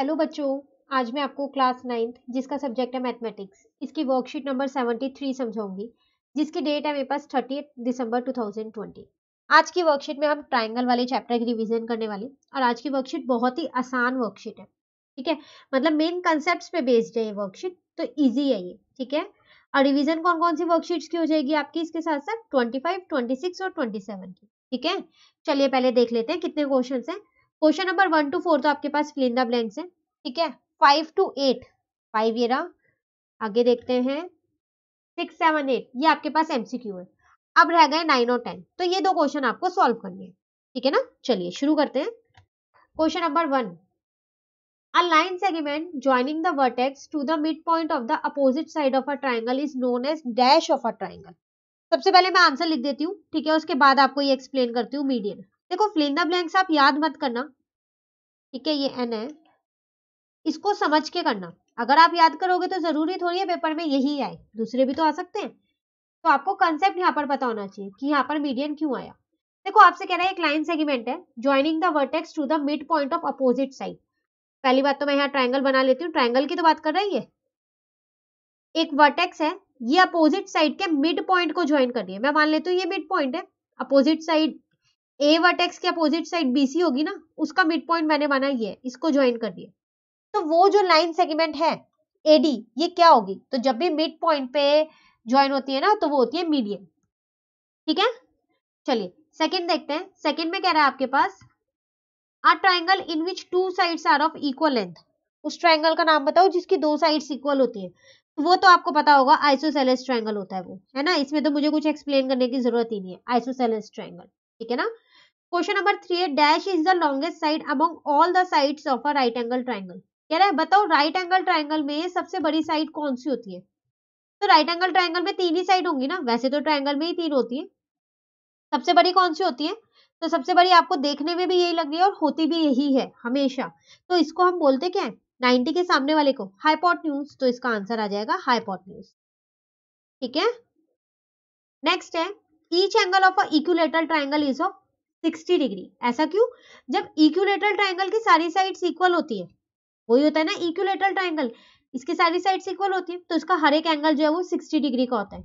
Hello बच्चों आज मैं आपको क्लास नाइन्थ जिसका सब्जेक्ट है मैथमेटिक्स इसकी वर्कशीट नंबर सेवेंटी थ्री समझाऊंगी जिसकी डेट है मेरे पास थर्टी दिसंबर टू थाउजेंड ट्वेंटी आज की वर्कशीट में हम ट्राइंगल वाले चैप्टर की रिविजन करने वाले और आज की वर्कशीट बहुत ही आसान वर्कशीट है ठीक है मतलब मेन कंसेप्ट पे बेस्ड है ये वर्कशीट तो ईजी है ये ठीक है और रिविजन कौन कौन सी वर्कशीट की हो जाएगी आपकी इसके साथ साथ ट्वेंटी फाइव सिक्स और ट्वेंटी सेवन की ठीक है चलिए पहले देख लेते हैं कितने क्वेश्चन हैं question number one two four तो आपके पास फिलिंदा ब्लैंक्स है ठीक है फाइव टू एट फाइव ये रहा आगे देखते हैं सिक्स सेवन एट ये आपके पास एमसीक्यू है अब रह गए नाइन और टेन तो ये दो क्वेश्चन आपको सॉल्व करने हैं ठीक है ना चलिए शुरू करते हैं question number one A line segment joining the vertex to the midpoint of the opposite side of a triangle is known as dash of a triangle. सबसे पहले मैं आंसर लिख देती हूँ ठीक है उसके बाद आपको ये एक्सप्लेन करती हूँ मीडियन देखो फ्लिंदा ब्लैंक्स आप याद मत करना ठीक है ये एन है इसको समझ के करना अगर आप याद करोगे तो जरूरी थोड़ी है पेपर में यही आए दूसरे भी तो आ सकते हैं तो आपको कंसेप्ट यहाँ पर पता होना चाहिए कि यहाँ पर मीडियम क्यों आया देखो आपसे कह रहा है एक लाइन सेगमेंट है joining the vertex to the mid point of opposite side पहली बात तो मैं यहाँ ट्राइंगल बना लेती हूँ ट्राइंगल की तो बात कर रही है एक वर्टेक्स है ये अपोजिट साइड के मिड पॉइंट को ज्वाइन कर रही है मैं मान लेती हूँ ये मिड पॉइंट है अपोजिट साइड ए वर्टेक्स के अपोजिट साइड बी सी होगी ना उसका मिड पॉइंट मैंने माना ये इसको ज्वाइन कर दिया तो वो जो लाइन सेगमेंट है एडी ये क्या होगी तो जब भी मिड पॉइंट पे ज्वाइन होती है ना तो वो होती है मीडियम ठीक है चलिए सेकंड देखते हैं सेकंड में कह रहा है आपके पास a triangle in which two sides are of equal length उस ट्राइंगल का नाम बताओ जिसकी दो साइड्स इक्वल होती है वो तो आपको पता होगा आइसोसेलेस ट्राइंगल होता है वो है ना इसमें तो मुझे कुछ एक्सप्लेन करने की जरूरत ही नहीं है आइसोसेलेस ट्राइंगल ठीक है ना क्वेश्चन नंबर थ्री है dash is the longest side among all the sides of a right angle triangle कह रहा है बताओ राइट एंगल ट्राइंगल में सबसे बड़ी साइड कौन सी होती है तो राइट एंगल ट्राइंगल में तीन ही साइड होंगी ना वैसे तो ट्राइंगल में ही तीन होती है सबसे बड़ी कौन सी होती है तो सबसे बड़ी आपको देखने में भी यही लग रही है और होती भी यही है हमेशा तो इसको हम बोलते क्या है के सामने वाले को न्यूज तो इसका आंसर आ जाएगा न्यूज ठीक है नेक्स्ट है each angle of a triangle is of sixty degree ऐसा क्यों जब इक्यूलेटरल ट्राइंगल की सारी साइड्स इक्वल होती है वही होता है ना इक्यूलेटरल ट्राइंगल इसकी सारी साइड्स इक्वल होती है तो इसका हर एक एंगल जो है वो 60 डिग्री का होता है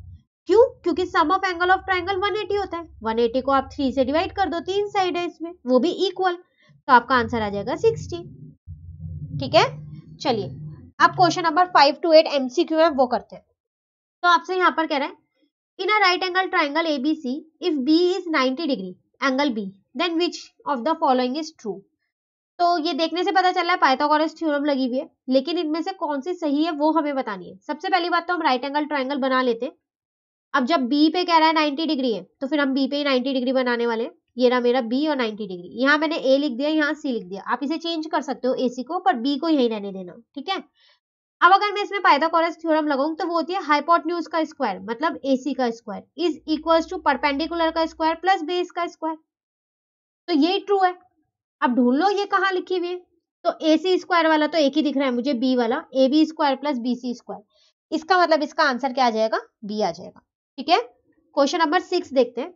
क्यों क्योंकि sum of angle of triangle 180 होता है 180 को आप 3 से डिवाइड कर दो तीन साइड है इसमें वो भी इक्वल तो आपका आंसर आ जाएगा सिक्सटी ठीक है चलिए आप question number five two eight 8 MCQ है वो करते हैं तो आपसे यहाँ पर कह रहे हैं in a right angle triangle A B C if B is ninety degree angle B then which of the following is true तो ये देखने से पता चल रहा है पाइथागोरस थ्योरम लगी हुई है लेकिन इनमें से कौन सी सही है वो हमें बतानी है सबसे पहली बात तो हम राइट एंगल ट्राइंगल बना लेते हैं अब जब बी पे कह रहा है नाइन्टी डिग्री है तो फिर हम बी पे ही नाइन्टी डिग्री बनाने वाले हैं ये रहा मेरा बी और नाइन्टी डिग्री यहाँ मैंने ए लिख दिया यहाँ सी लिख दिया आप इसे चेंज कर सकते हो ए सी को पर बी को यही रहने देना ठीक है अब अगर मैं इसमें पाइथागोरस थ्योरम लगाऊं तो वो होती है हाइपोटन्यूज का स्क्वायर मतलब एसी का square is equal to perpendicular का स्क्वायर प्लस बेस का स्क्वायर तो ये ट्रू है अब ढूंढ लो ये कहाँ लिखी हुई है तो ए सी स्क्वायर वाला तो एक ही दिख रहा है मुझे बी वाला A B square plus B C square इसका मतलब इसका आंसर क्या आ जाएगा बी आ जाएगा ठीक है क्वेश्चन नंबर सिक्स देखते हैं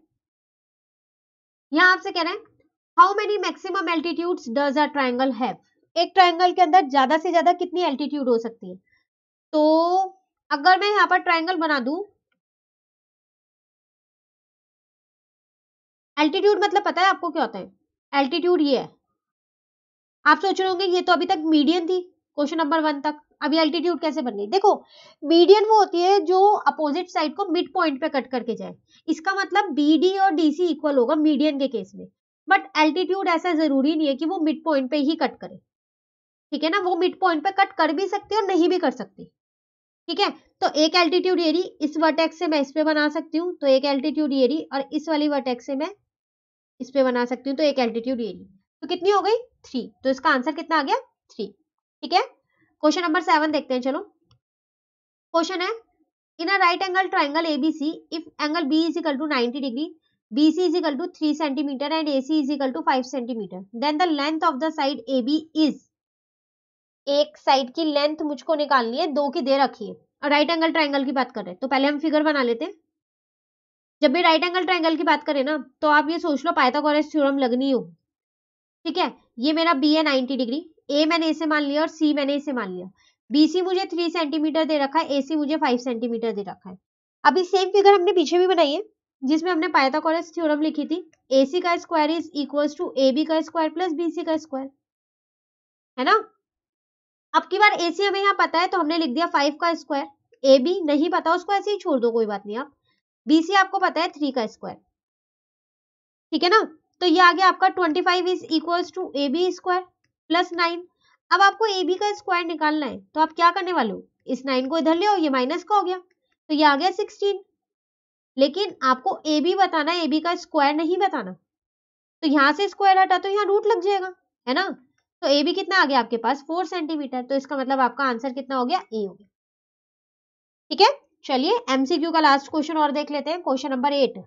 यहां आपसे कह रहे हैं how many maximum altitude does a triangle have एक ट्राइंगल के अंदर ज्यादा से ज्यादा कितनी एल्टीट्यूड हो सकती है तो अगर मैं यहाँ पर ट्राइंगल बना दू एल्टीट्यूड मतलब पता है आपको क्या होता है एल्टीट्यूड ये है आप सोच रहे होंगे ये तो अभी तक मीडियम थी क्वेश्चन नंबर वन तक अभी एल्टीट्यूड कैसे बन गई देखो मीडियम वो होती है जो अपोजिट साइड को मिड पॉइंट पे कट करके जाए इसका मतलब बीडी और डीसी इक्वल होगा मीडियम के केस में बट एल्टीट्यूड ऐसा जरूरी नहीं है कि वो मिड पॉइंट पे ही कट करे ठीक है ना वो मिड पॉइंट पे कट कर भी सकती है और नहीं भी कर सकती ठीक है तो एक एल्टीट्यूड एरी इस वर्टेक्स से मैं इस पे बना सकती हूँ तो एक एल्टीट्यूड एरी और इस वाली वर्टेक्स से मैं इस पे बना सकती हूँ तो एक एल्टीट्यूड एरी तो कितनी हो गई थ्री तो इसका आंसर कितना आ गया थ्री ठीक है क्वेश्चन नंबर सेवन देखते हैं चलो क्वेश्चन है in a right angle triangle C if angle B is equal to ninety degree BC to three centimetre and A C is is to five centimetre then the length of the side A B is एक side की length मुझको निकालनी है दो की दे रखी है और राइट एंगल ट्राइंगल की बात कर हैं तो पहले हम फिगर बना लेते हैं जब भी राइट एंगल ट्राइंगल की बात करें ना तो आप ये सोच लो पाइथागोरस थ्योरम लगनी हो ठीक है ये मेरा बी है नाइनटी डिग्री ए मैंने इसे मान लिया और सी मैंने इसे मान लिया बीसी मुझे थ्री सेंटीमीटर दे रखा है एसी मुझे फाइव सेंटीमीटर दे रखा है अभी सेम फिगर हमने पीछे भी बनाई है जिसमें हमने पाइथागोरस थ्योरम लिखी थी एसी का square is equal to A B का स्क्वायर प्लस बीसी का स्क्वायर है ना अब की बार ए सी हमें यहाँ पता है तो हमने लिख दिया फाइव का स्क्वायर ए बी नहीं पता उसको ऐसे ही छोड़ दो कोई बात नहीं आप बी सी आपको पता है थ्री का स्क्वायर ठीक है ना तो ये आ गया आपका twenty five is equal to A B square plus nine अब आपको ए बी का स्क्वायर निकालना है तो आप क्या करने वाले हो इस नाइन को इधर ले आओ ये माइनस का हो गया तो ये आ गया सिक्सटीन लेकिन आपको ए बी बताना है ए बी का स्क्वायर नहीं बताना तो यहाँ से स्क्वायर हटा तो यहाँ रूट लग जाएगा है ना तो ए भी कितना आ गया आपके पास फोर सेंटीमीटर तो इसका मतलब आपका आंसर कितना हो गया ए हो गया ठीक है चलिए एमसीक्यू का लास्ट क्वेश्चन और देख लेते हैं क्वेश्चन नंबर एट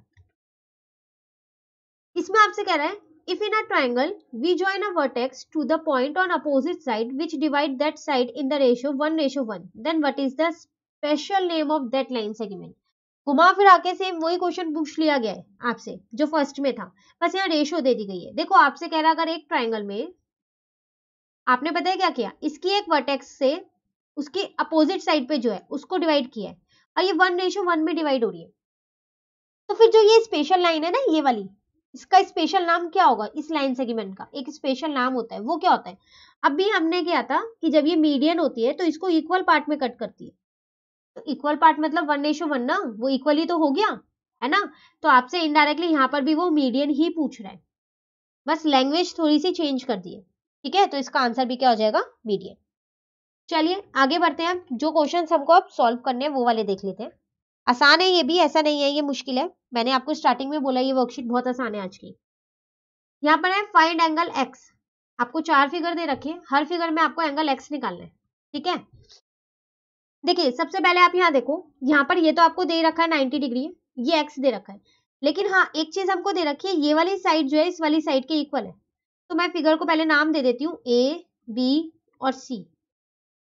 इसमें आपसे कह रहे हैं if in a triangle we join a vertex to the point on opposite side which divide that side in the ratio one ratio one then what is the special name of that line segment घुमा फिरा के same वही question पूछ लिया गया है आपसे जो फर्स्ट में था बस यहाँ रेशो दे दी गई है देखो आपसे कह रहा है अगर एक ट्राइंगल में आपने पता है क्या किया इसकी एक वर्टेक्स से उसके अपोजिट साइड पे जो है उसको डिवाइड किया है और ये वन रेशो वन में डिवाइड हो रही है तो फिर जो ये स्पेशल लाइन है ना ये वाली इसका स्पेशल नाम क्या होगा इस लाइन सेगमेंट का एक स्पेशल नाम होता है वो क्या होता है अभी हमने क्या था कि जब ये मीडियन होती है तो इसको इक्वल पार्ट में कट करती है तो इक्वल पार्ट मतलब वन रेशो वन ना वो इक्वली तो हो गया है ना तो आपसे इनडायरेक्टली यहाँ पर भी वो मीडियन ही पूछ रहा है बस लैंग्वेज थोड़ी सी चेंज कर दी है ठीक है तो इसका आंसर भी क्या हो जाएगा मीडियन चलिए आगे बढ़ते हैं जो क्वेश्चन हमको अब सॉल्व करने हैं वो वाले देख लेते हैं आसान है ये भी ऐसा नहीं है ये मुश्किल है मैंने आपको स्टार्टिंग में बोला ये वर्कशीट बहुत आसान है आज की यहाँ पर है फाइंड एंगल एक्स आपको चार फिगर दे रखे हर फिगर में आपको एंगल एक्स निकालना है ठीक है देखिए सबसे पहले आप यहाँ देखो यहाँ पर ये तो आपको दे रखा है नाइन्टी डिग्री ये एक्स दे रखा है लेकिन हाँ एक चीज हमको दे रखी है ये वाली साइड जो है इस वाली साइड के इक्वल है तो मैं फिगर को पहले नाम दे देती हूँ ए बी और सी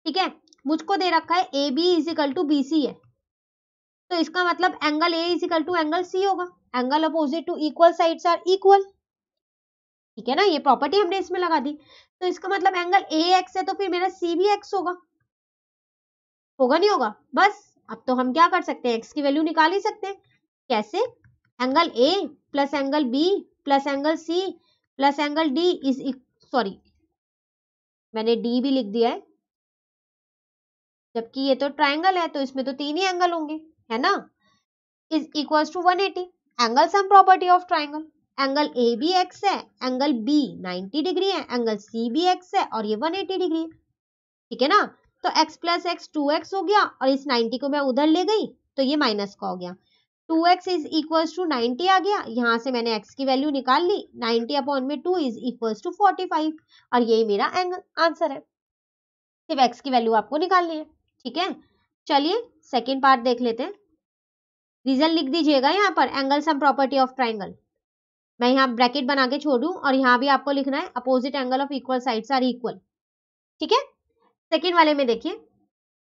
ठीक है मुझको दे रखा है A B is equal to B C है तो इसका मतलब angle A is equal to angle C होगा angle opposite to equal sides are equal ठीक है ना ये प्रॉपर्टी हमने इसमें लगा दी तो इसका मतलब एंगल ए एक्स है तो फिर मेरा सी भी एक्स होगा होगा नहीं होगा बस अब तो हम क्या कर सकते हैं एक्स की वैल्यू निकाल ही सकते हैं कैसे angle A plus angle B plus angle C plus angle D is sorry मैंने डी भी लिख दिया है जबकि ये तो ट्राइंगल है तो इसमें तो तीन ही एंगल होंगे है ना is equal to 180 angle sum property of triangle angle A B X है एंगल बी 90 डिग्री है एंगल सी बी एक्स है और ये 180 डिग्री है ठीक है ना तो x plus X two X हो गया और इस 90 को मैं उधर ले गई तो ये माइनस का हो गया two X is equal to ninety आ गया यहाँ से मैंने x की वैल्यू निकाल ली नाइनटी अपॉन में two is equal to forty five और यही मेरा एंगल आंसर है सिर्फ x की वैल्यू आपको निकालनी है ठीक है चलिए सेकेंड पार्ट देख लेते हैं रीजन लिख दीजिएगा यहाँ पर angle sum property of triangle मैं यहाँ ब्रैकेट बना के छोड़ू और यहाँ भी आपको लिखना है opposite angle of equal sides are equal ठीक है सेकेंड वाले में देखिए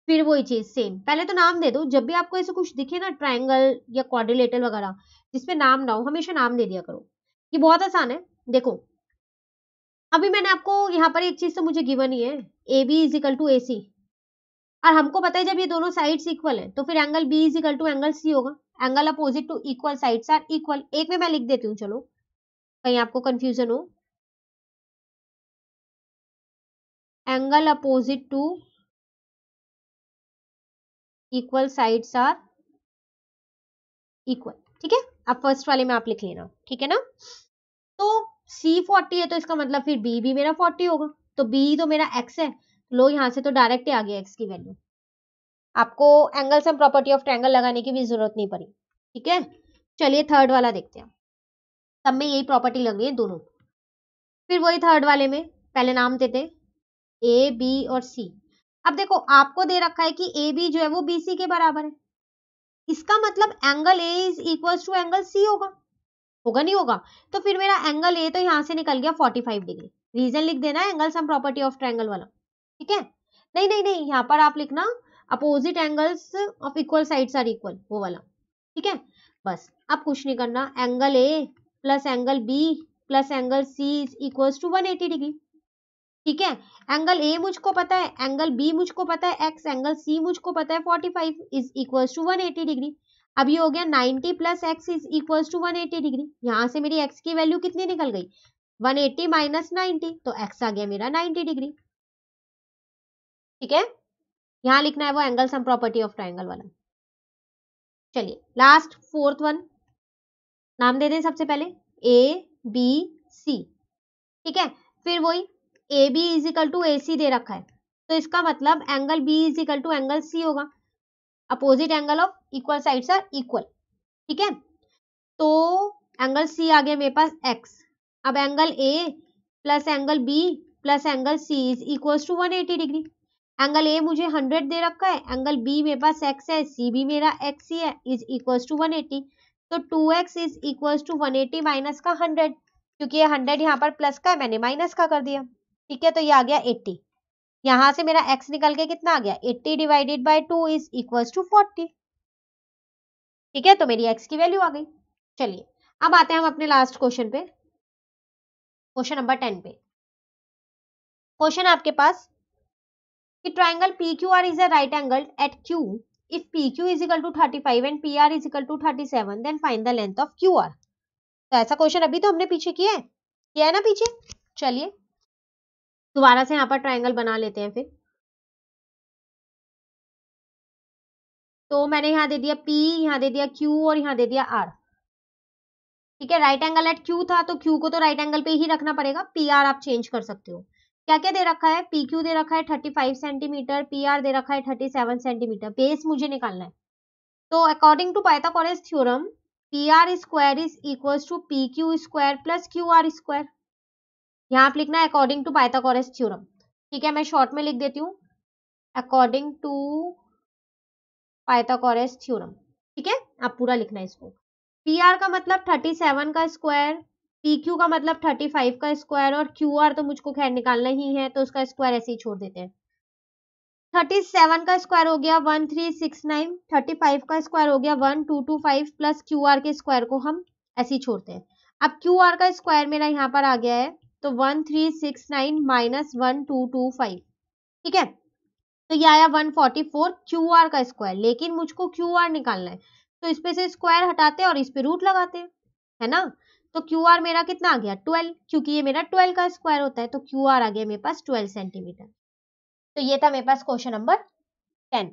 फिर वही चीज सेम पहले तो नाम दे दो जब भी आपको ऐसे कुछ दिखे ना ट्राइंगल या क्वारिलेटर वगैरह जिसमें नाम ना हो हमेशा नाम दे दिया करो ये बहुत आसान है देखो अभी मैंने आपको यहाँ पर एक चीज तो मुझे गिवन ही है A B is equal to A C और हमको पता है जब ये दोनों साइड्स इक्वल है तो फिर angle B is equal to angle C होगा angle opposite to equal sides are equal एक में मैं लिख देती हूँ चलो कहीं आपको कंफ्यूजन हो angle opposite to equal sides are equal ठीक है अब फर्स्ट वाले में आप लिख लेना ठीक है ना तो सी फोर्टी है तो इसका मतलब फिर बी भी मेरा फोर्टी होगा तो बी तो मेरा एक्स है लो यहां से तो डायरेक्ट ही आ गया एक्स की वैल्यू आपको angle sum property of triangle लगाने की भी जरूरत नहीं पड़ी ठीक है चलिए थर्ड वाला देखते हैं सब में यही प्रॉपर्टी लग रही है दोनों फिर वही थर्ड वाले में पहले नाम देते ए बी और सी अब देखो आपको दे रखा है कि ए बी जो है वो बी सी के बराबर है इसका मतलब angle A is equal to angle C होगा होगा नहीं होगा तो फिर मेरा एंगल ए तो यहाँ से निकल गया 45 डिग्री रीजन लिख देना angle sum property of triangle वाला ठीक है नहीं नहीं नहीं यहाँ पर आप लिखना opposite angles of equal sides are equal वो वाला ठीक है बस अब कुछ नहीं करना angle A plus angle B plus angle C is equal to one eighty degree ठीक है एंगल ए मुझको पता है एंगल बी मुझको पता है एक्स एंगल सी मुझको पता है forty five is equal to one eighty degree अब ये हो गया ninety plus X is equal to one eighty degree यहाँ से मेरी एक्स की वैल्यू कितनी निकल गई वन एट्टी माइनस नाइनटी तो एक्स आ गया मेरा नाइनटी डिग्री ठीक है यहाँ लिखना है वो angle sum property of triangle वाला चलिए लास्ट फोर्थ वन नाम दे दें सबसे पहले ए बी सी ठीक है फिर वही A B is equal to A C दे रखा है तो इसका मतलब angle B is equal to angle C होगा opposite angle of equal sides are equal ठीक है तो एंगल सी आ गया मेरे पास एक्स अब angle A plus angle B plus angle C is equal to one eighty degree angle A मुझे हंड्रेड दे रखा है एंगल बी मेरे पास एक्स है सी भी मेरा एक्स ही है is equal to one eighty तो two X is equal to one eighty minus का हंड्रेड क्योंकि ये हंड्रेड यहाँ पर प्लस का है मैंने माइनस का कर दिया ठीक है तो ये आ गया एट्टी यहां से मेरा एक्स निकल के कितना आ गया 80 divided by 2 is equal to 40 ठीक है तो मेरी एक्स की वैल्यू आ गई चलिए अब आते हैं हम अपने लास्ट क्वेश्चन पे क्वेश्चन नंबर 10 पे क्वेश्चन आपके पास कि triangle P Q R is a right angle at Q if P Q is equal to thirty five and P R is equal to thirty seven then find the length of Q R तो ऐसा question अभी तो हमने पीछे किया है किया है ना पीछे चलिए दोबारा से यहाँ पर ट्राइंगल बना लेते हैं फिर तो मैंने यहाँ दे दिया P यहाँ दे दिया Q और यहाँ दे दिया R ठीक है राइट एंगल एट Q था तो Q को तो राइट एंगल पे ही रखना पड़ेगा पी आर आप चेंज कर सकते हो क्या क्या दे रखा है पी क्यू दे रखा है thirty five centimetre P R दे रखा है थर्टी सेवन सेंटीमीटर बेस मुझे निकालना है तो according to Pythagoras theorem P R square is equal to P Q square plus Q R square यहाँ आप लिखना अकॉर्डिंग टू पाइथागोरस थ्योरम ठीक है मैं शॉर्ट में लिख देती हूँ अकॉर्डिंग टू पाइथागोरस थ्योरम ठीक है आप पूरा लिखना इसको पी आर का मतलब थर्टी सेवन का स्क्वायर पी क्यू का मतलब थर्टी फाइव का स्क्वायर और क्यू आर तो मुझको खैर निकालना ही है तो उसका स्क्वायर ऐसे ही छोड़ देते हैं थर्टी सेवन का स्क्वायर हो गया one three six nine thirty five का स्क्वायर हो गया one two two five plus Q R के स्क्वायर को हम ऐसे ही छोड़ते हैं अब क्यू आर का स्क्वायर मेरा यहाँ पर आ गया है तो one three six nine minus one two two five ठीक है तो ये आया one forty four Q R का स्क्वायर लेकिन मुझको क्यू आर निकालना है तो इस पे से स्क्वायर हटाते और इस पे रूट लगाते है ना तो क्यू आर मेरा कितना आ गया ट्वेल्व क्योंकि ये मेरा ट्वेल्व का स्क्वायर होता है तो क्यू आर आ गया मेरे पास ट्वेल्व सेंटीमीटर तो ये था मेरे पास क्वेश्चन नंबर टेन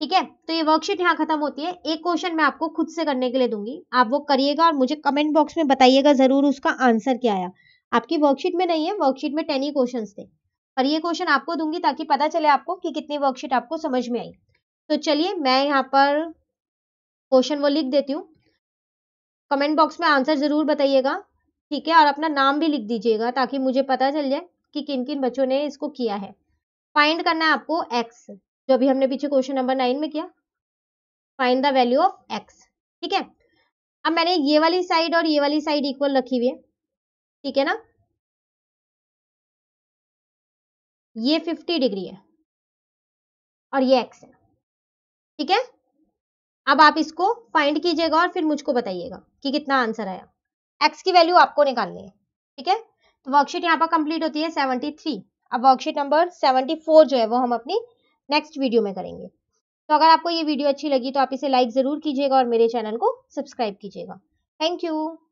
ठीक है तो ये वर्कशीट यहाँ खत्म होती है एक क्वेश्चन मैं आपको खुद से करने के लिए दूंगी आप वो करिएगा और मुझे कमेंट बॉक्स में बताइएगा जरूर उसका आंसर क्या आया आपकी वर्कशीट में नहीं है वर्कशीट में टेन ही क्वेश्चन थे और ये क्वेश्चन आपको दूंगी ताकि पता चले आपको कि कितनी वर्कशीट आपको समझ में आई तो चलिए मैं यहाँ पर क्वेश्चन वो लिख देती हूँ कमेंट बॉक्स में आंसर ज़रूर बताइएगा ठीक है और अपना नाम भी लिख दीजिएगा ताकि मुझे पता चल जाए कि किन किन बच्चों ने इसको किया है फाइंड करना है आपको एक्स जो अभी हमने पीछे क्वेश्चन नंबर नाइन में किया find the value of X ठीक है अब मैंने ये वाली साइड और ये वाली साइड इक्वल रखी हुई है ठीक है ना ये फिफ्टी डिग्री है और ये एक्स है ठीक है अब आप इसको फाइंड कीजिएगा और फिर मुझको बताइएगा कि कितना आंसर आया एक्स की वैल्यू आपको निकालनी है ठीक है तो वर्कशीट यहाँ पर कंप्लीट होती है सेवनटी थ्री अब वर्कशीट नंबर सेवनटी फोर जो है वो हम अपनी नेक्स्ट वीडियो में करेंगे तो अगर आपको ये वीडियो अच्छी लगी तो आप इसे लाइक ज़रूर कीजिएगा और मेरे चैनल को सब्सक्राइब कीजिएगा थैंक यू